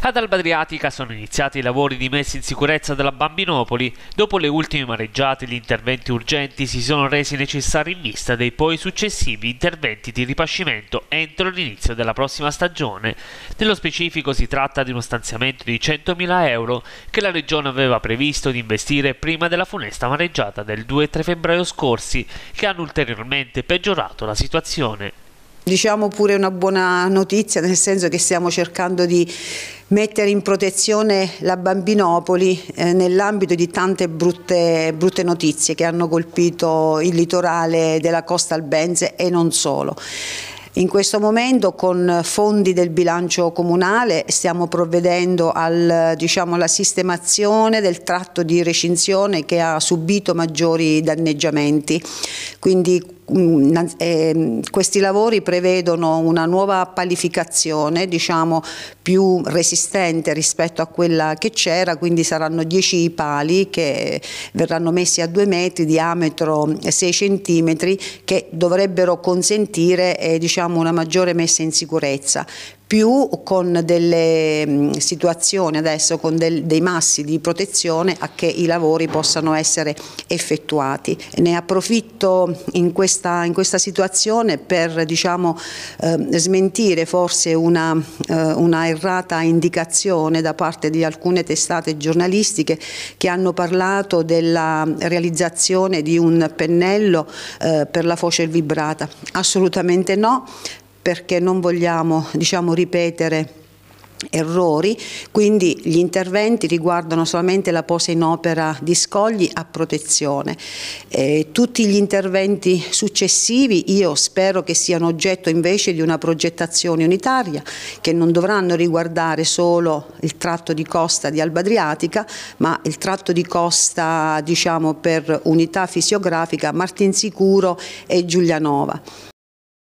Ad Albadriatica sono iniziati i lavori di messa in sicurezza della Bambinopoli. Dopo le ultime mareggiate gli interventi urgenti si sono resi necessari in vista dei poi successivi interventi di ripascimento entro l'inizio della prossima stagione. Nello specifico si tratta di uno stanziamento di 100.000 euro che la Regione aveva previsto di investire prima della funesta mareggiata del 2-3 febbraio scorsi, che hanno ulteriormente peggiorato la situazione diciamo pure una buona notizia, nel senso che stiamo cercando di mettere in protezione la Bambinopoli eh, nell'ambito di tante brutte, brutte, notizie che hanno colpito il litorale della costa albense e non solo. In questo momento con fondi del bilancio comunale stiamo provvedendo al, diciamo, alla sistemazione del tratto di recinzione che ha subito maggiori danneggiamenti, quindi Mm, ehm, questi lavori prevedono una nuova palificazione diciamo, più resistente rispetto a quella che c'era, quindi saranno 10 pali che verranno messi a 2 metri, diametro 6 centimetri, che dovrebbero consentire eh, diciamo, una maggiore messa in sicurezza più con delle mm, situazioni adesso, con del, dei massi di protezione a che i lavori possano essere effettuati. Ne approfitto in questo questa, in questa situazione per diciamo, eh, smentire forse una, eh, una, errata indicazione da parte di alcune testate giornalistiche che hanno parlato della realizzazione di un pennello eh, per la foce vibrata. Assolutamente no perché non vogliamo diciamo, ripetere errori, quindi gli interventi riguardano solamente la posa in opera di scogli a protezione. Eh, tutti gli interventi successivi io spero che siano oggetto invece di una progettazione unitaria che non dovranno riguardare solo il tratto di costa di Alba Adriatica ma il tratto di costa diciamo, per unità fisiografica Martinsicuro e Giulianova.